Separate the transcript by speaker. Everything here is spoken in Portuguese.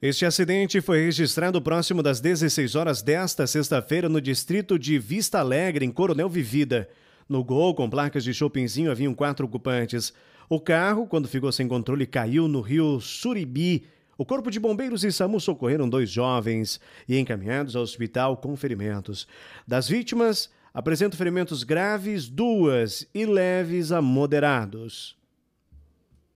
Speaker 1: Este acidente foi registrado próximo das 16 horas desta sexta-feira no distrito de Vista Alegre, em Coronel Vivida. No gol, com placas de Chopinzinho, haviam quatro ocupantes. O carro, quando ficou sem controle, caiu no rio Suribi. O Corpo de Bombeiros e SAMU socorreram dois jovens e encaminhados ao hospital com ferimentos. Das vítimas, apresentam ferimentos graves, duas, e leves a moderados.